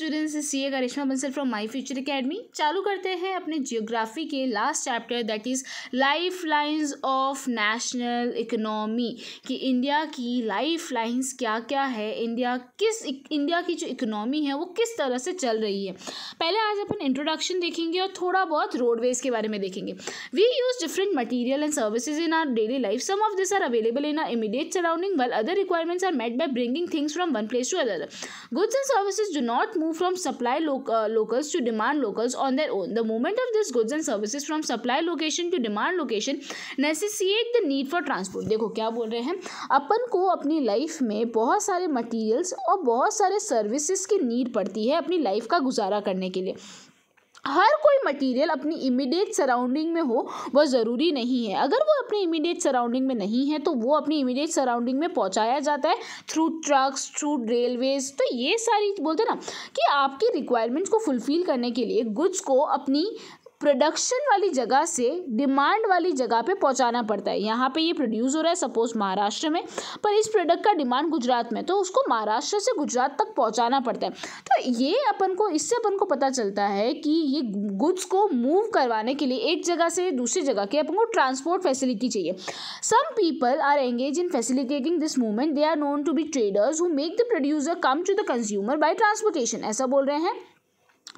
Students C A Karishma Bansal from My Future Academy चालू करते हैं अपने जियोग्राफी के last chapter that is lifelines of national economy कि इंडिया की लाइफ लाइन्स क्या क्या है इंडिया किस इंडिया e-, की जो इकनॉमी है वो किस तरह से चल रही है पहले आज अपन इंट्रोडक्शन देखेंगे और थोड़ा बहुत रोडवेज के बारे में देखेंगे we use different material and services in our daily life some of this are available in our immediate surrounding well other requirements are met by bringing things from one place to other goods and services do not move move from supply lo- uh, locals to demand locals on their own. The movement of these goods and services from supply location to demand location necessitate the need for transport. देखो क्या बोल रहे हैं अपन को अपनी life में बहुत सारे मटेरियल्स और बहुत सारे सर्विसेज की नीड पड़ती है अपनी लाइफ का गुजारा करने के लिए हर कोई मटेरियल अपनी इमीडिएट सराउंडिंग में हो वह ज़रूरी नहीं है अगर वो अपनी इमीडिएट सराउंडिंग में नहीं है तो वो अपनी इमीडिएट सराउंडिंग में पहुंचाया जाता है थ्रू ट्रक्स थ्रू रेलवेज तो ये सारी बोलते ना कि आपकी रिक्वायरमेंट्स को फुलफ़िल करने के लिए गुड्स को अपनी प्रोडक्शन वाली जगह से डिमांड वाली जगह पे पहुंचाना पड़ता है यहाँ पे ये प्रोड्यूस हो रहा है सपोज महाराष्ट्र में पर इस प्रोडक्ट का डिमांड गुजरात में तो उसको महाराष्ट्र से गुजरात तक पहुंचाना पड़ता है तो ये अपन को इससे अपन को पता चलता है कि ये गुड्स को मूव करवाने के लिए एक जगह से दूसरी जगह के अपन को ट्रांसपोर्ट फैसिलिटी चाहिए some people are engage in facilitating this movement they are known to be traders who make the producer come to the consumer by transportation ऐसा बोल रहे हैं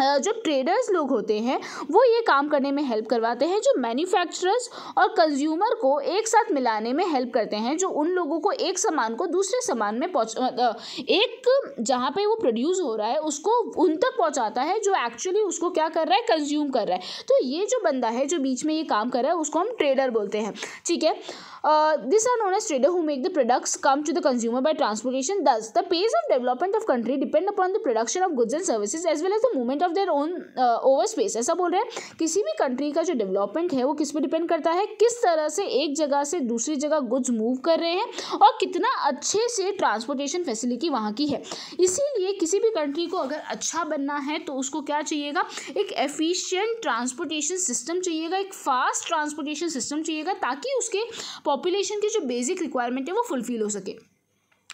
जो ट्रेडर्स लोग होते हैं वो ये काम करने में हेल्प करवाते हैं जो मैन्युफैक्चरर्स और कंज्यूमर को एक साथ मिलाने में हेल्प करते हैं जो उन लोगों को एक सामान को दूसरे सामान में पहुँच एक जहाँ पे वो प्रोड्यूस हो रहा है उसको उन तक पहुँचाता है जो एक्चुअली उसको क्या कर रहा है कंज्यूम कर रहा है तो ये जो बंदा है जो बीच में ये काम कर रहा है उसको हम ट्रेडर बोलते हैं ठीक है this are known as trader who make the products come to the consumer by transportation thus the pace of development of country depend upon the production of goods and services as well as the movement of their own over space ऐसा बोल रहे हैं किसी भी country का जो development है वो किस पर डिपेंड करता है किस तरह से एक जगह से दूसरी जगह गुड्स मूव कर रहे हैं और कितना अच्छे से ट्रांसपोर्टेशन फैसिलिटी वहाँ की है इसीलिए किसी भी कंट्री को अगर अच्छा बनना है तो उसको क्या चाहिएगा एक एफिशियंट ट्रांसपोर्टेशन सिस्टम चाहिएगा एक फास्ट ट्रांसपोर्टेशन सिस्टम चाहिएगा ताकि उसके पॉपुलेशन की जो बेसिक रिक्वायरमेंट है वो फुलफिल हो सके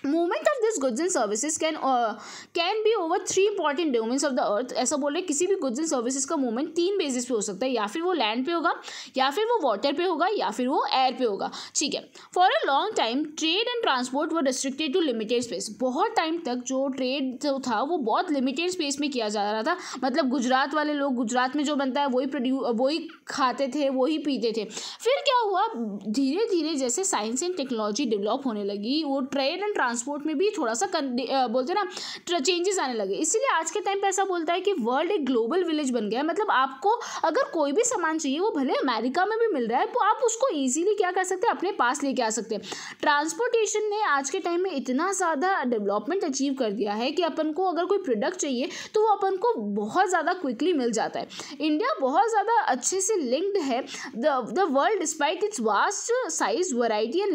movement of this goods and services can can be over three important domains of the earth ऐसा बोल रहे किसी भी गुड्स एंड सर्विसेज का मूवमेंट तीन बेसिस पे हो सकता है या फिर वो लैंड पे होगा या फिर वो वाटर पे होगा या फिर वो एयर पे होगा ठीक है for a long time trade and transport वो रिस्ट्रिक्टेड टू लिमिटेड स्पेस बहुत टाइम तक जो ट्रेड जो था वो बहुत लिमिटेड स्पेस में किया जा रहा था मतलब गुजरात वाले लोग गुजरात में जो बनता है वही प्रोड्यू वही खाते थे वही पीते थे फिर क्या हुआ धीरे धीरे जैसे साइंस एंड टेक्नोलॉजी डेवलप होने लगी वो ट्रेड एंड ट्रांसपोर्ट में भी थोड़ा सा बोलते हैं ना चेंजेस आने लगे इसीलिए आज के टाइम पर ऐसा बोलता है कि वर्ल्ड एक ग्लोबल विलेज बन गया है मतलब आपको अगर कोई भी सामान चाहिए वो भले अमेरिका में भी मिल रहा है तो आप उसको ईजिली क्या कर सकते हैं अपने पास लेके आ सकते हैं ट्रांसपोर्टेशन ने आज के टाइम में इतना ज़्यादा डेवलपमेंट अचीव कर दिया है कि अपन को अगर कोई प्रोडक्ट चाहिए तो वो अपन को बहुत ज़्यादा क्विकली मिल जाता है इंडिया बहुत ज़्यादा अच्छे से लिंक्ड है the world despite its vast size variety and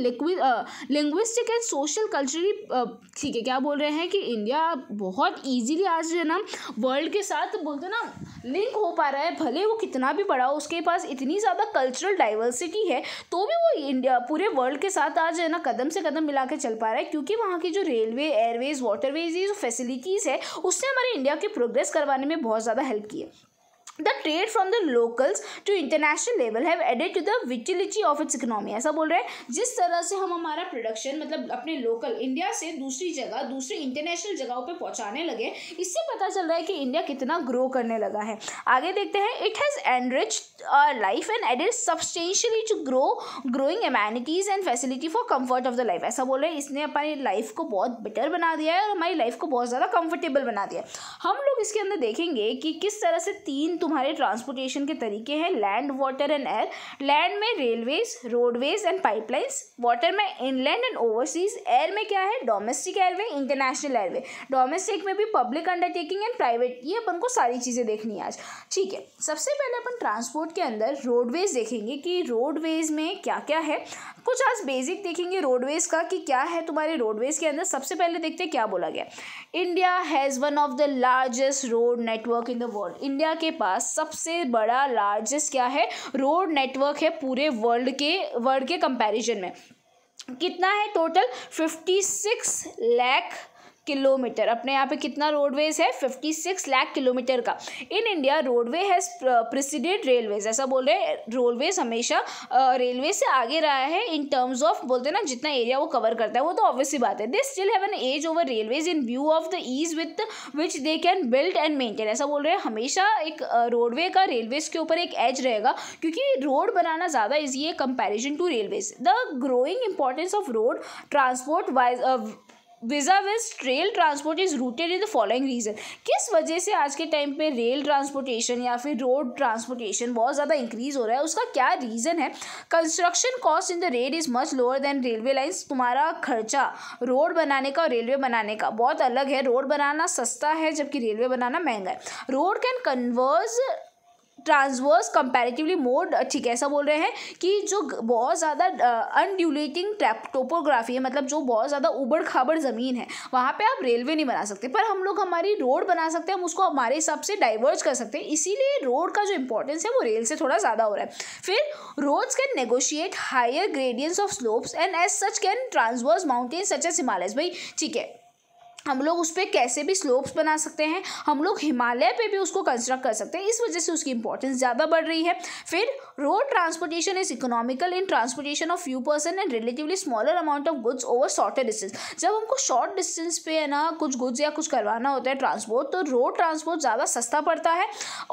linguistic and social culture actually ठीक है क्या बोल रहे हैं कि इंडिया बहुत इजीली आज है ना वर्ल्ड के साथ बोलते ना लिंक हो पा रहा है भले वो कितना भी बड़ा हो उसके पास इतनी ज़्यादा कल्चरल डाइवर्सिटी है तो भी वो इंडिया पूरे वर्ल्ड के साथ आज है ना कदम से कदम मिला चल पा रहा है क्योंकि वहाँ की जो रेलवे एयरवेज वाटरवेज ये जो फैसिलिटीज़ है उससे हमारे इंडिया के प्रोग्रेस करवाने में बहुत ज़्यादा हेल्प की है the trade from the locals to international level have added to the vitality of its economy ऐसा बोल रहे हैं जिस तरह से हम हमारा प्रोडक्शन मतलब अपने लोकल इंडिया से दूसरी जगह दूसरी इंटरनेशनल जगहों पे पहुंचाने लगे इससे पता चल रहा है कि इंडिया कितना ग्रो करने लगा है आगे देखते हैं it has enrich life and added substantially to grow growing amenities and facility for comfort of the life ऐसा बोल रहे हैं इसने अपनी लाइफ को बहुत बेटर बना दिया है और हमारी लाइफ को बहुत ज़्यादा कम्फर्टेबल बना दिया है हम लोग इसके अंदर देखेंगे कि किस तरह से तीन तुम्हारे ट्रांसपोर्टेशन के तरीके हैं land water and air land में railways roadways and pipelines water में इनलैंड एंड ओवरसीज एयर में क्या है domestic airway international airway domestic में भी पब्लिक अंडरटेकिंग एंड प्राइवेट ये अपन को सारी चीज़ें देखनी है आज ठीक है सबसे पहले अपन ट्रांसपोर्ट के अंदर रोडवेज देखेंगे कि रोडवेज में क्या क्या है कुछ आज बेसिक देखेंगे रोडवेज का कि क्या है तुम्हारे रोडवेज के अंदर सबसे पहले देखते हैं क्या बोला गया India has one of the largest road network in the world India के पास का सबसे बड़ा लार्जेस्ट क्या है रोड नेटवर्क है पूरे वर्ल्ड के वर्ल्ड के कंपैरिजन में कितना है total fifty six lakh kilometre अपने यहाँ पे कितना रोडवेज है फिफ्टी सिक्स लाख किलोमीटर का in India roadway has preceded railways ऐसा बोल रहे हैं रोडवेज हमेशा रेलवे से आगे रहा है इन टर्म्स ऑफ बोलते हैं ना जितना एरिया वो कवर करता है वो तो ऑब्वियसली बात है they still have an edge over railways in view of the ease with which they can build and maintain ऐसा बोल रहे हैं हमेशा एक रोडवे का रेलवेज के ऊपर एक एज रहेगा क्योंकि रोड बनाना ज़्यादा ईजी है comparison to railways the growing importance of road transport wise vis-a-vis rail transport is rooted in the following reason किस वजह से आज के टाइम पे रेल ट्रांसपोर्टेशन या फिर रोड ट्रांसपोर्टेशन बहुत ज़्यादा इंक्रीज हो रहा है उसका क्या रीज़न है construction cost in the rail is much lower than railway lines तुम्हारा खर्चा रोड बनाने का और रेलवे बनाने का बहुत अलग है रोड बनाना सस्ता है जबकि रेलवे बनाना महंगा है road can converse transverse comparatively mode ठीक ऐसा बोल रहे हैं कि जो बहुत ज़्यादा अनड्यूलेटिंग टोपोग्राफी है मतलब जो बहुत ज़्यादा उबड़ खाबड़ ज़मीन है वहाँ पे आप रेलवे नहीं बना सकते पर हम लोग हमारी रोड बना सकते हैं हम उसको हमारे हिसाब से डाइवर्ज कर सकते हैं इसीलिए रोड का जो इंपॉर्टेंस है वो रेल से थोड़ा ज़्यादा हो रहा है फिर roads can negotiate higher gradients of slopes and as such can transverse mountain such as Himalaya भाई ठीक है हम लोग उस पर कैसे भी स्लोप्स बना सकते हैं हम लोग हिमालय पे भी उसको कंस्ट्रक्ट कर सकते हैं इस वजह से उसकी इंपॉर्टेंस ज़्यादा बढ़ रही है फिर road transportation is economical in transportation of few person and relatively smaller amount of goods over shorter distance जब हमको शॉर्ट डिस्टेंस पे है ना कुछ गुड्स या कुछ करवाना होता है ट्रांसपोर्ट तो रोड ट्रांसपोर्ट ज़्यादा सस्ता पड़ता है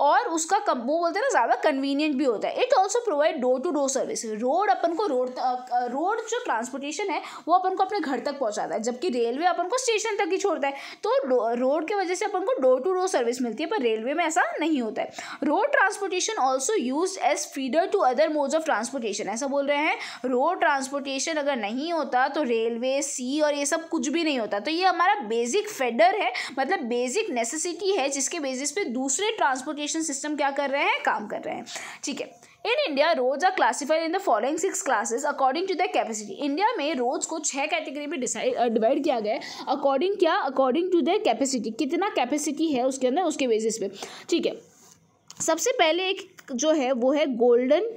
और उसका कम वो बोलते हैं ना ज़्यादा कन्वीनियंट भी होता है it also provide door to door service road अपन को रोड रोड जो ट्रांसपोर्टेशन है वो अपन को अपने घर तक पहुँचाता है जबकि रेलवे अपन को स्टेशन तक ही छोड़ता है तो रोड के वजह से अपन को डोर टू डोर सर्विस मिलती है पर रेलवे में ऐसा नहीं होता है road transportation also use as feeder to other modes of transportation ऐसा बोल रहे हैं रोड ट्रांसपोर्टेशन अगर नहीं होता तो रेलवे सी और ये सब कुछ भी नहीं होता तो ये हमारा बेसिक फेडर है मतलब बेसिक नेसेसिटी है जिसके बेसिस पे दूसरे ट्रांसपोर्टेशन सिस्टम क्या कर रहे हैं काम कर रहे हैं ठीक है in India roads are classified in the following six classes according to the capacity India में रोड्स को छह कैटेगरी में डिसाइड डिवाइड किया गया है अकॉर्डिंग क्या अकॉर्डिंग टू द कैपेसिटी कितना कैपेसिटी है उसके अंदर उसके बेसिस पे ठीक है सबसे पहले एक जो है वो है गोल्डन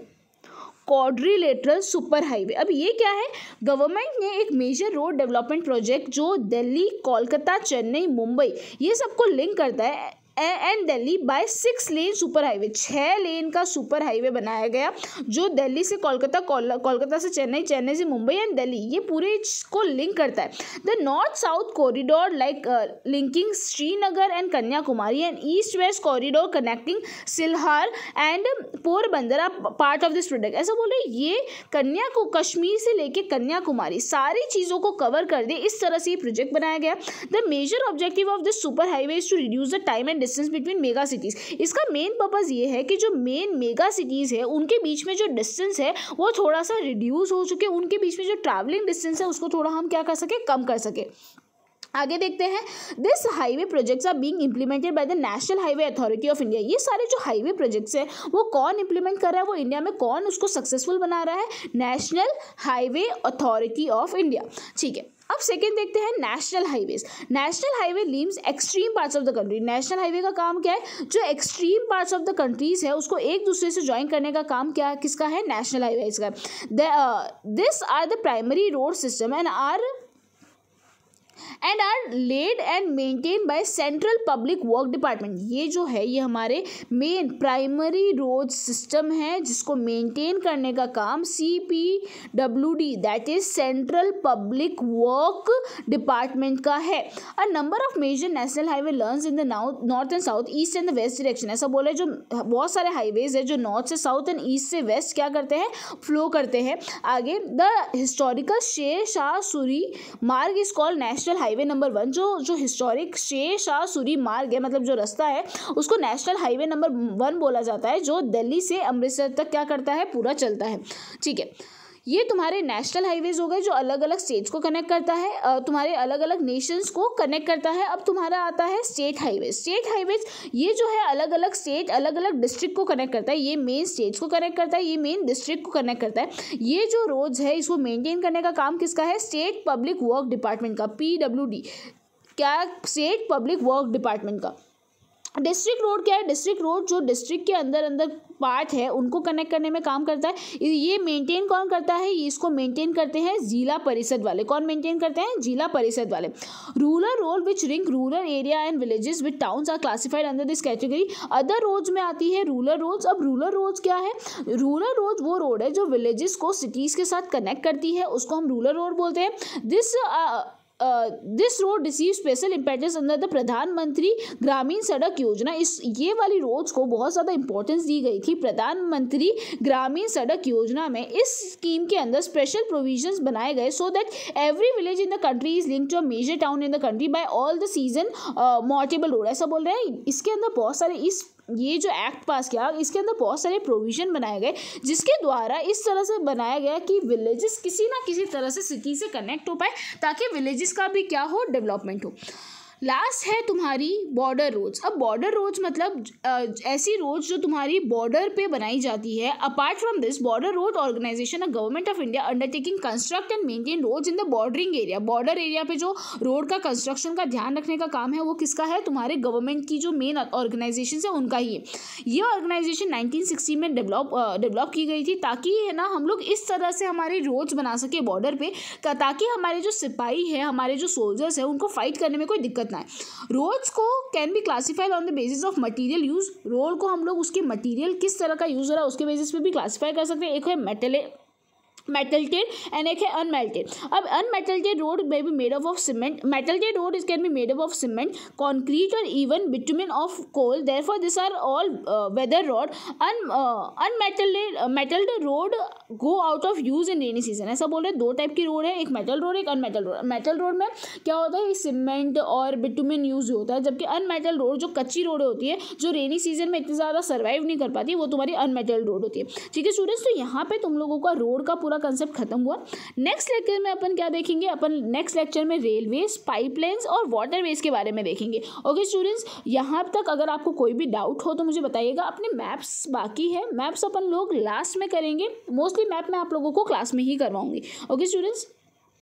कॉड्रीलेटरल सुपर हाईवे अब ये क्या है गवर्नमेंट ने एक मेजर रोड डेवलपमेंट प्रोजेक्ट जो दिल्ली कोलकाता चेन्नई मुंबई ये सबको लिंक करता है and Delhi by six lane super highway छः लेन का सुपर हाईवे बनाया गया जो दिल्ली से कोलकाता कोलकाता से चेन्नई चेन्नई से मुंबई एंड दिल्ली ये पूरे को लिंक करता है the north south corridor like linking Srinagar and Kanyakumari and east west corridor connecting Silchar and Porbandar part of this product ऐसा बोल रहे ये कन्या को कश्मीर से लेके कन्याकुमारी सारी चीज़ों को कवर कर दे इस तरह से ये प्रोजेक्ट बनाया गया the major objective of this super highway is to reduce the time and distance between mega cities इसका मेन पर्पज़ ये है कि जो मेन मेगा सिटीज़ है उनके बीच में जो डिस्टेंस है वो थोड़ा सा रिड्यूस हो चुके उनके बीच में जो ट्रैवलिंग डिस्टेंस है उसको थोड़ा हम क्या कर सके कम कर सके आगे देखते हैं this highway projects are being implemented by the national highway authority of India ये सारे जो हाईवे प्रोजेक्ट्स हैं वो कौन इंप्लीमेंट कर रहा है वो इंडिया में कौन उसको सक्सेसफुल बना रहा है national highway authority of India ठीक है अब सेकेंड देखते हैं national highways national highway links extreme parts of the country national highway का काम क्या है जो extreme parts of the countries है उसको एक दूसरे से ज्वाइन करने का काम क्या किसका है नेशनल हाईवेज का this are the primary road system and are and are laid and maintain by central public work department ये जो है ये हमारे मेन प्राइमरी रोड सिस्टम है जिसको मेंटेन करने का काम C P W D that is central public work department का है a number of major national highway run in the north and south east and the west direction ऐसा बोले जो बहुत सारे हाईवेज है जो नॉर्थ से साउथ एंड ईस्ट से वेस्ट क्या करते हैं फ्लो करते हैं आगे द हिस्टोरिकल शेर शाह सूरी मार्ग is called national national highway number one जो जो हिस्टोरिक शेर शाह सूरी मार्ग है मतलब जो रास्ता है उसको नेशनल हाईवे नंबर वन बोला जाता है जो दिल्ली से अमृतसर तक क्या करता है पूरा चलता है ठीक है ये तुम्हारे नेशनल हाईवेज हो गए जो अलग अलग स्टेट्स को कनेक्ट करता है तुम्हारे अलग अलग नेशंस को कनेक्ट करता है अब तुम्हारा आता है स्टेट हाईवे स्टेट हाईवेज ये जो है अलग अलग स्टेट अलग अलग डिस्ट्रिक्ट को कनेक्ट करता है ये मेन स्टेट्स को कनेक्ट करता है ये मेन डिस्ट्रिक्ट को कनेक्ट करता है ये जो रोड्स है इसको मेंटेन करने का काम किसका है स्टेट पब्लिक वर्क डिपार्टमेंट का पी क्या स्टेट पब्लिक वर्क डिपार्टमेंट का डिस्ट्रिक्ट रोड क्या है डिस्ट्रिक्ट रोड जो डिस्ट्रिक्ट के अंदर अंदर पार्ट है उनको कनेक्ट करने में काम करता है ये मेंटेन कौन करता है ये इसको मेंटेन करते हैं जिला परिषद वाले कौन मेंटेन करते हैं जिला परिषद वाले rural road which link rural area and villages with towns are classified under this category other roads में आती है रूरल रोड्स अब रूरल रोड्स क्या है रूरल रोड वो रोड है जो विलेजेस को सिटीज़ के साथ कनेक्ट करती है उसको हम रूरल रोड बोलते हैं this uh, this road receive special impetus under the प्रधानमंत्री ग्रामीण सड़क योजना इस ये वाली रोड्स को बहुत ज़्यादा इंपॉर्टेंस दी गई थी प्रधानमंत्री ग्रामीण सड़क योजना में इस स्कीम के अंदर स्पेशल प्रोविजन बनाए गए so that every village in the country is link to a major town in the country by all the season motorable road ऐसा बोल रहे हैं इसके अंदर बहुत सारे इस ये जो एक्ट पास किया इसके अंदर बहुत सारे प्रोविज़न बनाए गए जिसके द्वारा इस तरह से बनाया गया कि विलेजेस किसी ना किसी तरह से सिटी से कनेक्ट हो पाए ताकि विलेजेस का भी क्या हो डेवलपमेंट हो लास्ट है तुम्हारी बॉर्डर रोड्स अब बॉर्डर रोड्स मतलब ऐसी रोड्स जो तुम्हारी बॉर्डर पे बनाई जाती है apart from this border road organisation a government of India undertaking construct and maintain roads in the bordering area border area पे जो रोड का कंस्ट्रक्शन का ध्यान रखने का काम है वो किसका है तुम्हारे गवर्नमेंट की जो मेन ऑर्गेनाइजेशन है उनका ही है ये ऑर्गेनाइजेशन नाइनटीन में डेवलप डेवलप की गई थी ताकि है ना हम लोग इस तरह से हमारे रोड्स बना सके बॉर्डर पर ताकि हमारे जो सिपाही है हमारे जो सोल्जर्स है उनको फाइट करने में कोई दिक्कत करना है रोल्स को can be classified on the basis of material use road को हम लोग उसके मटीरियल किस तरह का यूज हो रहा है उसके बेसिस पे भी क्लासीफाई कर सकते हैं एक है मेटले मेटल्टेड एंड एक है अनमेल्टेड अब unmetalled road may be made up of cement metalled road is can be made up of cement concrete or even bitumen of coal therefore this are all weather road un unmetalled metalled road go out of use in rainy season ऐसा बोल रहे हैं दो type की road है एक metal road एक unmetal road metal road में क्या होता है सीमेंट और बिटुमिन यूज होता है जबकि अनमेटल रोड जो कच्ची रोड होती है जो रेनी सीजन में इतनी ज़्यादा सर्वाइव नहीं कर पाती वो तुम्हारी अनमेटल रोड होती है ठीक है स्टूडेंट्स तो यहाँ पे तुम लोगों का रोड का पूरा पूरा कंसेप्ट खत्म हुआ नेक्स्ट लेक्चर में अपन क्या देखेंगे अपन नेक्स्ट लेक्चर में रेलवेज पाइपलाइंस और वाटरवेज के बारे में देखेंगे ओके स्टूडेंट्स यहाँ तक अगर आपको कोई भी डाउट हो तो मुझे बताइएगा अपने मैप्स बाकी है मैप्स अपन लोग लास्ट में करेंगे मोस्टली मैप मैं आप लोगों को क्लास में ही करवाऊंगी ओके स्टूडेंट्स